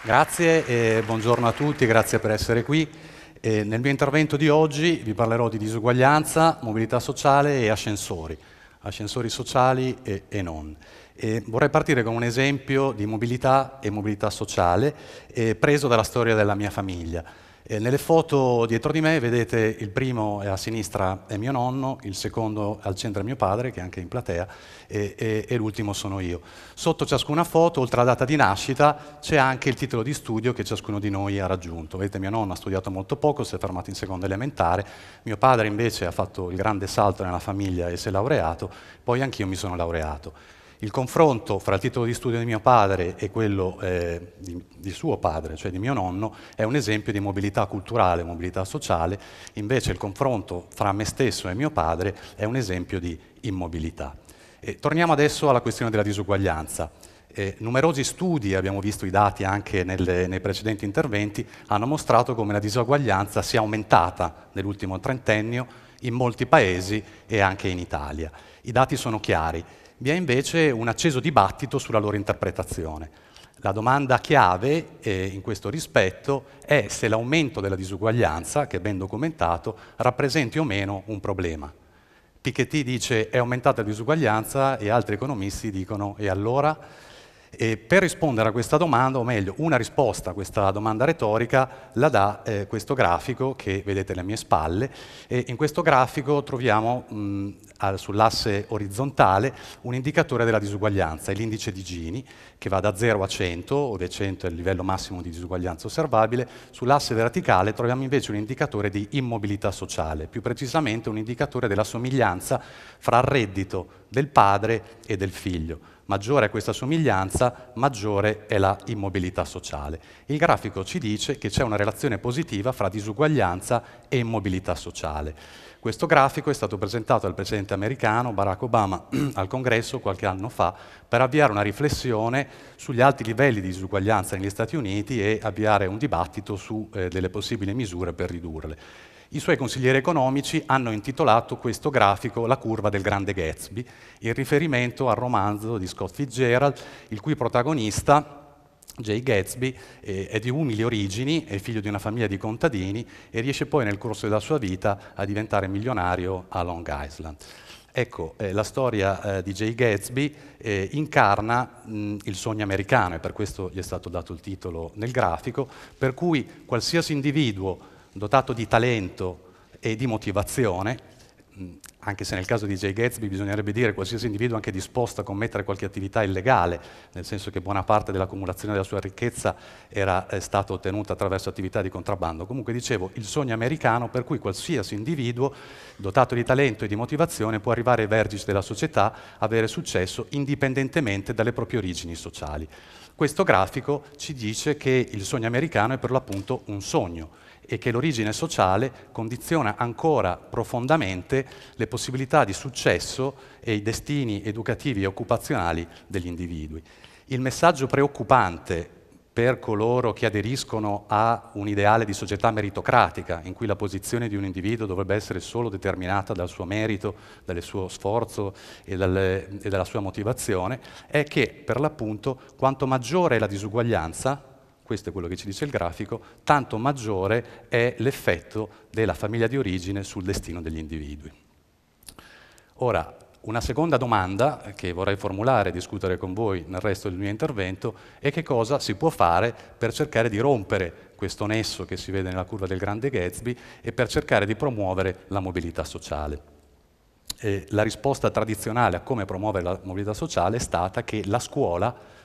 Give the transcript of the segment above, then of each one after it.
Grazie e buongiorno a tutti, grazie per essere qui. E nel mio intervento di oggi vi parlerò di disuguaglianza, mobilità sociale e ascensori, ascensori sociali e, e non. E vorrei partire con un esempio di mobilità e mobilità sociale eh, preso dalla storia della mia famiglia. Eh, nelle foto dietro di me vedete il primo a sinistra è mio nonno, il secondo al centro è mio padre, che è anche in platea, e, e, e l'ultimo sono io. Sotto ciascuna foto, oltre alla data di nascita, c'è anche il titolo di studio che ciascuno di noi ha raggiunto. Vedete, mio nonno ha studiato molto poco, si è fermato in seconda elementare, mio padre invece ha fatto il grande salto nella famiglia e si è laureato, poi anch'io mi sono laureato. Il confronto fra il titolo di studio di mio padre e quello eh, di, di, suo padre, cioè di mio nonno, è un esempio di mobilità culturale, mobilità sociale, invece il confronto fra me stesso e mio padre è un esempio di immobilità. E torniamo adesso alla questione della disuguaglianza. Eh, numerosi studi, abbiamo visto i dati anche nelle, nei precedenti interventi, hanno mostrato come la disuguaglianza sia aumentata nell'ultimo trentennio in molti paesi e anche in Italia. I dati sono chiari vi è invece un acceso dibattito sulla loro interpretazione. La domanda chiave eh, in questo rispetto è se l'aumento della disuguaglianza, che è ben documentato, rappresenti o meno un problema. Piketty dice è aumentata la disuguaglianza e altri economisti dicono e allora e per rispondere a questa domanda, o meglio, una risposta a questa domanda retorica la dà eh, questo grafico che vedete alle mie spalle e in questo grafico troviamo sull'asse orizzontale un indicatore della disuguaglianza, è l'indice di Gini, che va da 0 a 100, ove 100 è il livello massimo di disuguaglianza osservabile, sull'asse verticale troviamo invece un indicatore di immobilità sociale, più precisamente un indicatore della somiglianza fra il reddito del padre e del figlio maggiore è questa somiglianza, maggiore è la immobilità sociale. Il grafico ci dice che c'è una relazione positiva fra disuguaglianza e immobilità sociale. Questo grafico è stato presentato al presidente americano Barack Obama al congresso qualche anno fa per avviare una riflessione sugli alti livelli di disuguaglianza negli Stati Uniti e avviare un dibattito su eh, delle possibili misure per ridurle i suoi consiglieri economici hanno intitolato questo grafico La curva del grande Gatsby, in riferimento al romanzo di Scott Fitzgerald, il cui protagonista, Jay Gatsby, è di umili origini, è figlio di una famiglia di contadini e riesce poi nel corso della sua vita a diventare milionario a Long Island. Ecco, eh, la storia eh, di Jay Gatsby eh, incarna mh, mm, il sogno americano e per questo gli è stato dato il titolo nel grafico, per cui qualsiasi individuo dotato di talento e di motivazione, mm, anche se nel caso di Jay Gatsby bisognerebbe dire qualsiasi individuo anche disposto a commettere qualche attività illegale, nel senso che buona parte dell'accumulazione della sua ricchezza era eh, stata ottenuta attraverso attività di contrabbando. Comunque dicevo, il sogno americano per cui qualsiasi individuo dotato di talento e di motivazione può arrivare ai vertici della società, avere successo indipendentemente dalle proprie origini sociali. Questo grafico ci dice che il sogno americano è per l'appunto un sogno, e che l'origine sociale condiziona ancora profondamente le possibilità di successo e i destini educativi e occupazionali degli individui. Il messaggio preoccupante per coloro che aderiscono a un ideale di società meritocratica, in cui la posizione di un individuo dovrebbe essere solo determinata dal suo merito, dal suo sforzo e, dalle, e dalla sua motivazione, è che per l'appunto quanto maggiore è la disuguaglianza, questo è quello che ci dice il grafico, tanto maggiore è l'effetto della famiglia di origine sul destino degli individui. Ora, una seconda domanda che vorrei formulare e discutere con voi nel resto del mio intervento è che cosa si può fare per cercare di rompere questo nesso che si vede nella curva del grande Gatsby e per cercare di promuovere la mobilità sociale. E la risposta tradizionale a come promuovere la mobilità sociale è stata che la scuola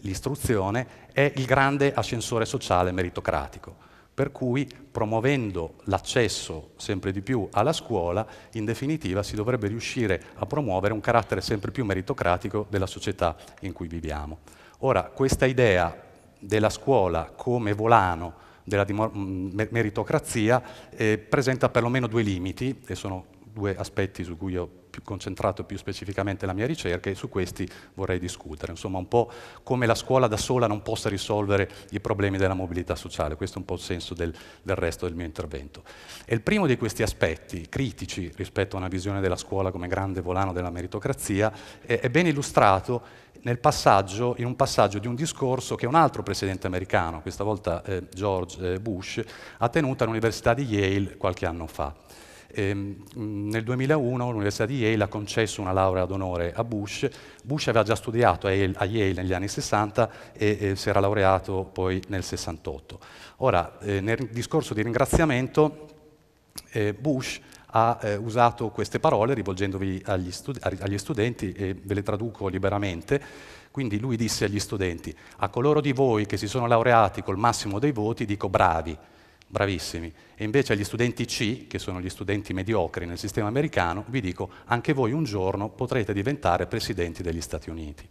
l'istruzione, è il grande ascensore sociale meritocratico, per cui promuovendo l'accesso sempre di più alla scuola, in definitiva si dovrebbe riuscire a promuovere un carattere sempre più meritocratico della società in cui viviamo. Ora, questa idea della scuola come volano della mm, meritocrazia eh, presenta perlomeno due limiti, e sono due aspetti su cui ho più concentrato più specificamente la mia ricerca e su questi vorrei discutere, insomma un po' come la scuola da sola non possa risolvere i problemi della mobilità sociale, questo è un po' il senso del, del resto del mio intervento. E il primo di questi aspetti critici rispetto a una visione della scuola come grande volano della meritocrazia è, è ben illustrato in un passaggio di un discorso che un altro presidente americano, questa volta eh, George eh, Bush, ha tenuto all'Università di Yale qualche anno fa. Ehm, nel 2001 l'Università di Yale ha concesso una laurea d'onore a Bush. Bush aveva già studiato a Yale, a Yale negli anni 60 e, e, si era laureato poi nel 68. Ora, eh, nel discorso di ringraziamento, eh, Bush ha eh, usato queste parole rivolgendovi agli, studi agli studenti e ve le traduco liberamente. Quindi lui disse agli studenti, a coloro di voi che si sono laureati col massimo dei voti dico bravi, bravissimi. E invece agli studenti C, che sono gli studenti mediocri nel sistema americano, vi dico, anche voi un giorno potrete diventare presidenti degli Stati Uniti.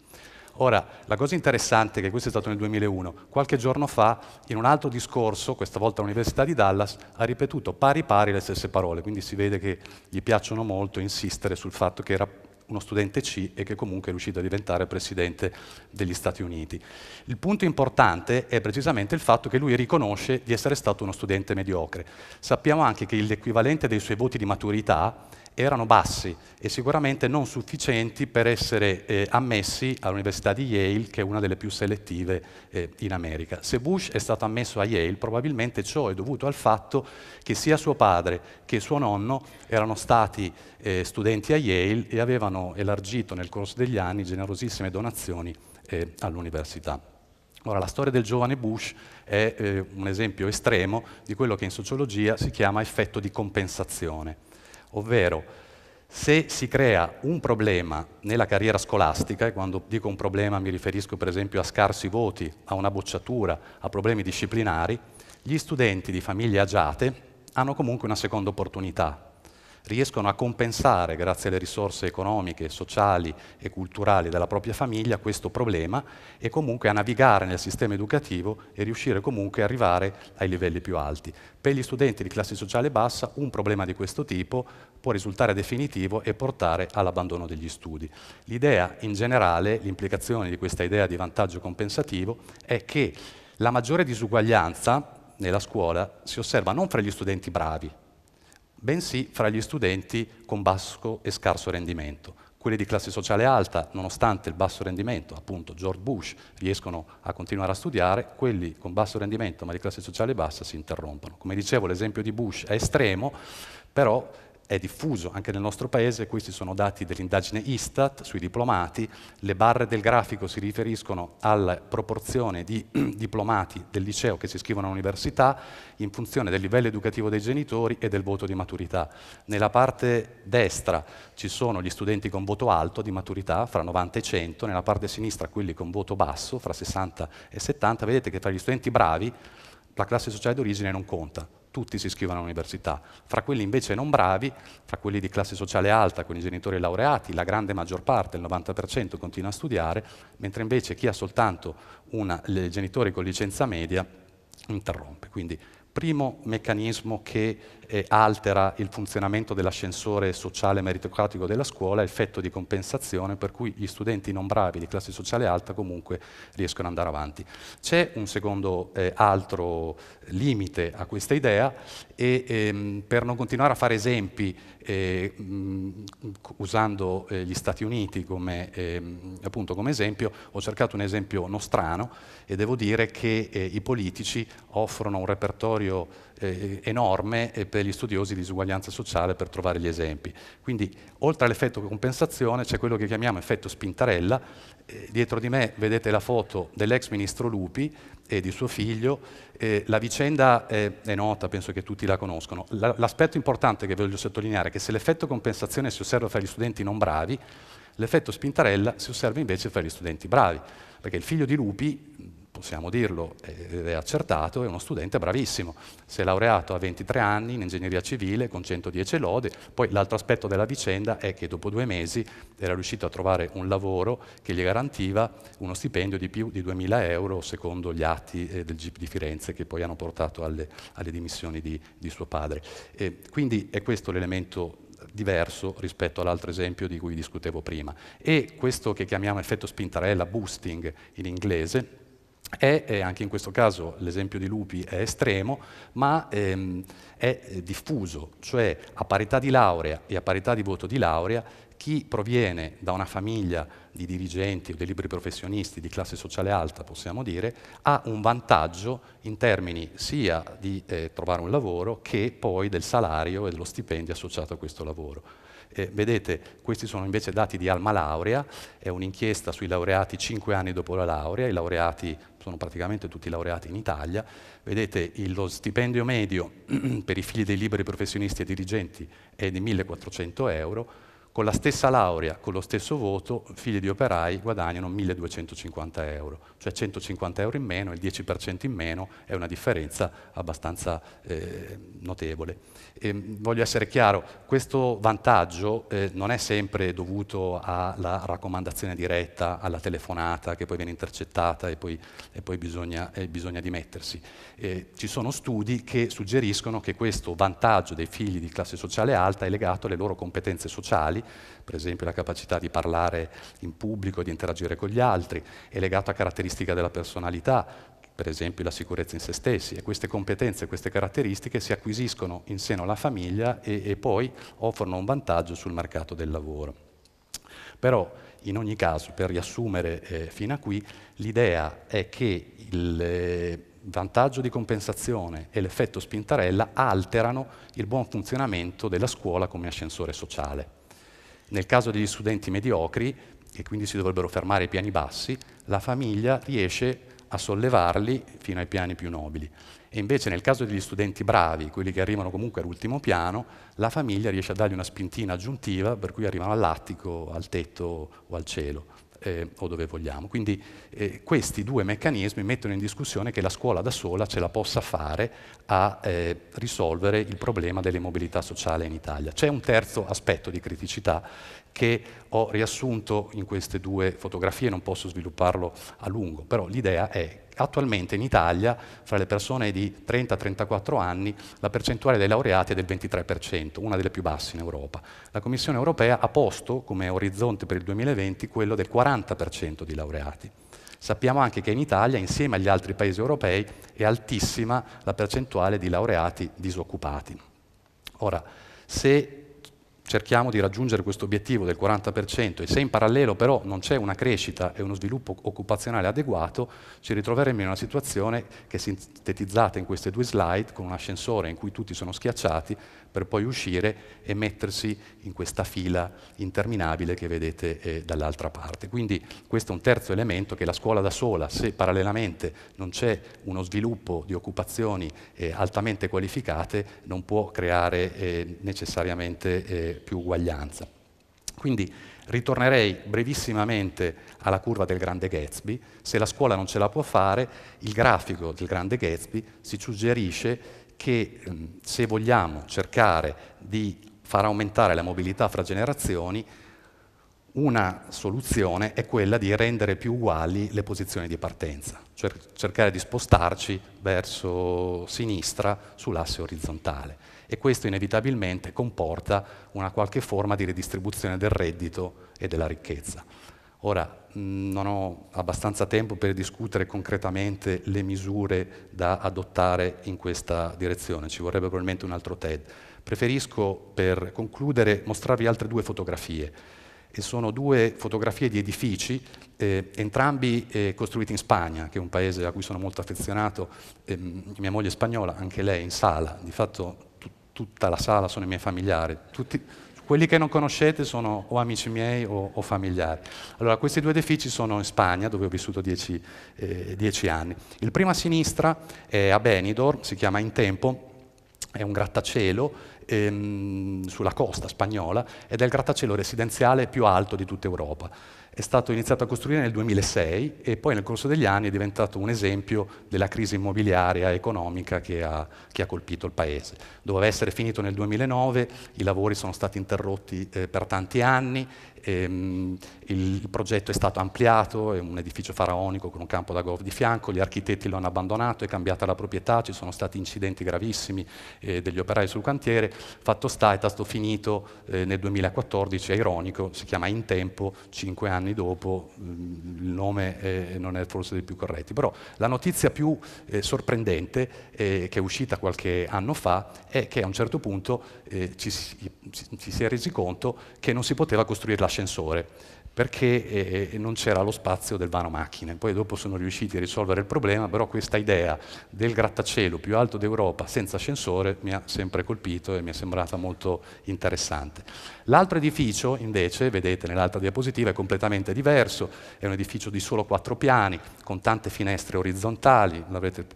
Ora, la cosa interessante, è che questo è stato nel 2001, qualche giorno fa, in un altro discorso, questa volta all'Università di Dallas, ha ripetuto pari pari le stesse parole, quindi si vede che gli piacciono molto insistere sul fatto che era uno studente C e che comunque è riuscito a diventare presidente degli Stati Uniti. Il punto importante è precisamente il fatto che lui riconosce di essere stato uno studente mediocre. Sappiamo anche che l'equivalente dei suoi voti di maturità erano bassi e sicuramente non sufficienti per essere eh, ammessi all'Università di Yale, che è una delle più selettive eh, in America. Se Bush è stato ammesso a Yale, probabilmente ciò è dovuto al fatto che sia suo padre che suo nonno erano stati eh, studenti a Yale e avevano elargito nel corso degli anni generosissime donazioni eh, all'università. Ora, la storia del giovane Bush è eh, un esempio estremo di quello che in sociologia si chiama effetto di compensazione ovvero se si crea un problema nella carriera scolastica, e quando dico un problema mi riferisco per esempio a scarsi voti, a una bocciatura, a problemi disciplinari, gli studenti di famiglie agiate hanno comunque una seconda opportunità, riescono a compensare, grazie alle risorse economiche, sociali e culturali della propria famiglia, questo problema e comunque a navigare nel sistema educativo e riuscire comunque ad arrivare ai livelli più alti. Per gli studenti di classe sociale bassa un problema di questo tipo può risultare definitivo e portare all'abbandono degli studi. L'idea in generale, l'implicazione di questa idea di vantaggio compensativo è che la maggiore disuguaglianza nella scuola si osserva non fra gli studenti bravi, bensì fra gli studenti con basso e scarso rendimento. Quelli di classe sociale alta, nonostante il basso rendimento, appunto George Bush, riescono a continuare a studiare, quelli con basso rendimento ma di classe sociale bassa si interrompono. Come dicevo, l'esempio di Bush è estremo, però è diffuso anche nel nostro paese, questi sono dati dell'indagine Istat sui diplomati, le barre del grafico si riferiscono alla proporzione di diplomati del liceo che si iscrivono all'università in funzione del livello educativo dei genitori e del voto di maturità. Nella parte destra ci sono gli studenti con voto alto di maturità, fra 90 e 100, nella parte sinistra quelli con voto basso, fra 60 e 70, vedete che tra gli studenti bravi la classe sociale d'origine non conta tutti si iscrivono all'università. Fra quelli invece non bravi, fra quelli di classe sociale alta con i genitori laureati, la grande maggior parte, il 90%, continua a studiare, mentre invece chi ha soltanto una, i genitori con licenza media interrompe. Quindi primo meccanismo che eh, altera il funzionamento dell'ascensore sociale meritocratico della scuola è l'effetto di compensazione per cui gli studenti non bravi di classe sociale alta comunque riescono ad andare avanti. C'è un secondo eh, altro limite a questa idea e ehm, per non continuare a fare esempi eh, mh, usando eh, gli Stati Uniti come, ehm, come, esempio, ho cercato un esempio nostrano e devo dire che eh, i politici offrono un repertorio laboratorio eh, enorme eh, per gli studiosi di disuguaglianza sociale per trovare gli esempi. Quindi oltre all'effetto compensazione c'è quello che chiamiamo effetto spintarella, eh, dietro di me vedete la foto dell'ex ministro Lupi e di suo figlio, eh, la vicenda è, è, nota, penso che tutti la conoscono. l'aspetto la, importante che voglio sottolineare è che se l'effetto compensazione si osserva fra gli studenti non bravi, l'effetto spintarella si osserva invece fra gli studenti bravi, perché il figlio di Lupi possiamo dirlo, ed è accertato, è uno studente bravissimo. Si è laureato a 23 anni in ingegneria civile con 110 lode, poi l'altro aspetto della vicenda è che dopo due mesi era riuscito a trovare un lavoro che gli garantiva uno stipendio di più di 2.000 euro secondo gli atti eh, del GIP di Firenze che poi hanno portato alle, alle dimissioni di, di, suo padre. E quindi è questo l'elemento diverso rispetto all'altro esempio di cui discutevo prima. E questo che chiamiamo effetto spintarella, boosting in inglese, è, eh, anche in questo caso l'esempio di Lupi è estremo, ma ehm, è eh, diffuso, cioè a parità di laurea e a parità di voto di laurea, chi proviene da una famiglia di dirigenti o di liberi professionisti di classe sociale alta, possiamo dire, ha un vantaggio in termini sia di eh, trovare un lavoro che poi del salario e dello stipendio associato a questo lavoro. Eh, vedete, questi sono invece dati di Alma Laurea, è un'inchiesta sui laureati cinque anni dopo la laurea, i laureati sono praticamente tutti laureati in Italia. Vedete, il, lo stipendio medio per i figli dei liberi professionisti e dirigenti è di 1400 euro, con la stessa laurea, con lo stesso voto, figli di operai guadagnano 1250 euro, cioè 150 euro in meno, il 10% in meno, è una differenza abbastanza eh, notevole. E, ehm, voglio essere chiaro, questo vantaggio eh, non è sempre dovuto alla raccomandazione diretta, alla telefonata che poi viene intercettata e poi, e poi bisogna, eh, bisogna, dimettersi. Eh, ci sono studi che suggeriscono che questo vantaggio dei figli di classe sociale alta è legato alle loro competenze sociali per esempio la capacità di parlare in pubblico, di interagire con gli altri, è legato a caratteristiche della personalità, per esempio la sicurezza in se stessi e queste competenze, queste caratteristiche si acquisiscono in seno alla famiglia e, e poi offrono un vantaggio sul mercato del lavoro. Però in ogni caso, per riassumere eh, fino a qui, l'idea è che il eh, vantaggio di compensazione e l'effetto spintarella alterano il buon funzionamento della scuola come ascensore sociale. Nel caso degli studenti mediocri, che quindi si dovrebbero fermare ai piani bassi, la famiglia riesce a sollevarli fino ai piani più nobili. E invece nel caso degli studenti bravi, quelli che arrivano comunque all'ultimo piano, la famiglia riesce a dargli una spintina aggiuntiva per cui arrivano all'attico, al tetto o al cielo eh, o dove vogliamo. Quindi eh, questi due meccanismi mettono in discussione che la scuola da sola ce la possa fare a eh, risolvere il problema dell'immobilità sociale in Italia. C'è un terzo aspetto di criticità che ho riassunto in queste due fotografie, non posso svilupparlo a lungo, però l'idea è attualmente in Italia, fra le persone di 30-34 anni, la percentuale dei laureati è del 23%, una delle più basse in Europa. La Commissione europea ha posto come orizzonte per il 2020 quello del 40% di laureati. Sappiamo anche che in Italia, insieme agli altri paesi europei, è altissima la percentuale di laureati disoccupati. Ora, se cerchiamo di raggiungere questo obiettivo del 40% e se in parallelo però non c'è una crescita e uno sviluppo occupazionale adeguato, ci ritroveremo in una situazione che è sintetizzata in queste due slide con un ascensore in cui tutti sono schiacciati per poi uscire e mettersi in questa fila interminabile che vedete eh, dall'altra parte. Quindi questo è un terzo elemento che la scuola da sola, se parallelamente non c'è uno sviluppo di occupazioni eh, altamente qualificate, non può creare eh, necessariamente eh, più uguaglianza. Quindi ritornerei brevissimamente alla curva del grande Gatsby, se la scuola non ce la può fare, il grafico del grande Gatsby ci suggerisce che ehm, se vogliamo cercare di far aumentare la mobilità fra generazioni, una soluzione è quella di rendere più uguali le posizioni di partenza, cioè cercare di spostarci verso sinistra sull'asse orizzontale e questo inevitabilmente comporta una qualche forma di redistribuzione del reddito e della ricchezza. Ora, mm, non ho abbastanza tempo per discutere concretamente le misure da adottare in questa direzione, ci vorrebbe probabilmente un altro TED. Preferisco, per concludere, mostrarvi altre due fotografie. E sono due fotografie di edifici, eh, entrambi eh, costruiti in Spagna, che è un paese a cui sono molto affezionato, eh, mia moglie è spagnola, anche lei in sala, di fatto tutta la sala sono i miei familiari, tutti, quelli che non conoscete sono o amici miei o, o, familiari. Allora, questi due edifici sono in Spagna, dove ho vissuto dieci, eh, dieci anni. Il primo a sinistra è a Benidorm, si chiama In Tempo, è un grattacielo ehm, sulla costa spagnola ed è il grattacielo residenziale più alto di tutta Europa. È stato iniziato a costruire nel 2006 e poi nel corso degli anni è diventato un esempio della crisi immobiliaria e economica che ha, che ha colpito il paese. Doveva essere finito nel 2009, i lavori sono stati interrotti eh, per tanti anni, ehm, il progetto è stato ampliato, è un edificio faraonico con un campo da golf di fianco, gli architetti lo hanno abbandonato, è cambiata la proprietà, ci sono stati incidenti gravissimi eh, degli operai sul cantiere, fatto sta è stato finito eh, nel 2014, è ironico, si chiama In Tempo, cinque anni dopo, mh, mm, il nome eh, non è forse dei più corretti, però la notizia più eh, sorprendente eh, che è uscita qualche anno fa è che a un certo punto eh, ci si, ci si è resi conto che non si poteva costruire l'ascensore perché eh, non c'era lo spazio del vano macchine. Poi dopo sono riusciti a risolvere il problema, però questa idea del grattacielo più alto d'Europa senza ascensore mi ha sempre colpito e mi è sembrata molto interessante. L'altro edificio, invece, vedete nell'altra diapositiva, è completamente diverso, è un edificio di solo quattro piani, con tante finestre orizzontali,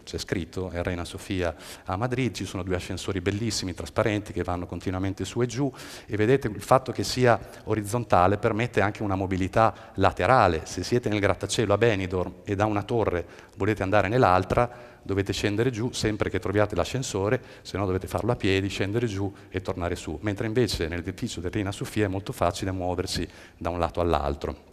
c'è scritto, è Reina Sofia a Madrid, ci sono due ascensori bellissimi, trasparenti, che vanno continuamente su e giù, e vedete il fatto che sia orizzontale permette anche una mobilità mobilità laterale, se siete nel grattacielo a Benidorm e da una torre volete andare nell'altra, dovete scendere giù sempre che troviate l'ascensore, se no dovete farlo a piedi, scendere giù e tornare su, mentre invece nell'edificio dell'Ina Sofia è molto facile muoversi da un lato all'altro.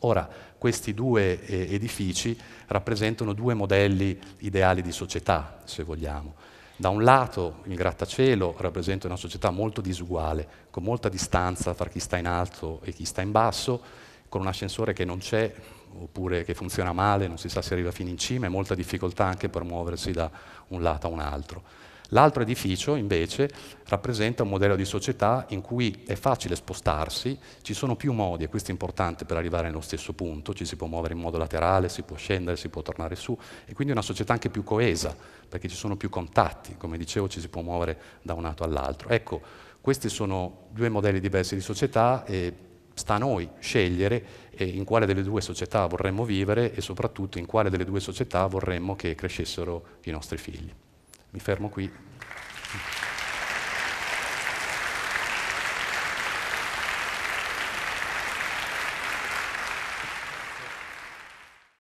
Ora, questi due eh, edifici rappresentano due modelli ideali di società, se vogliamo. Da un lato il grattacielo rappresenta una società molto disuguale, con molta distanza tra chi sta in alto e chi sta in basso, con un ascensore che non c'è oppure che funziona male, non si sa se arriva fino in cima e molta difficoltà anche per muoversi da un lato a un altro. L'altro edificio, invece, rappresenta un modello di società in cui è facile spostarsi, ci sono più modi, e questo è importante per arrivare nello stesso punto, ci si può muovere in modo laterale, si può scendere, si può tornare su, e quindi è una società anche più coesa, perché ci sono più contatti, come dicevo ci si può muovere da un lato all'altro. Ecco, questi sono due modelli diversi di società e sta a noi scegliere eh, in quale delle due società vorremmo vivere e soprattutto in quale delle due società vorremmo che crescessero i nostri figli mi fermo qui.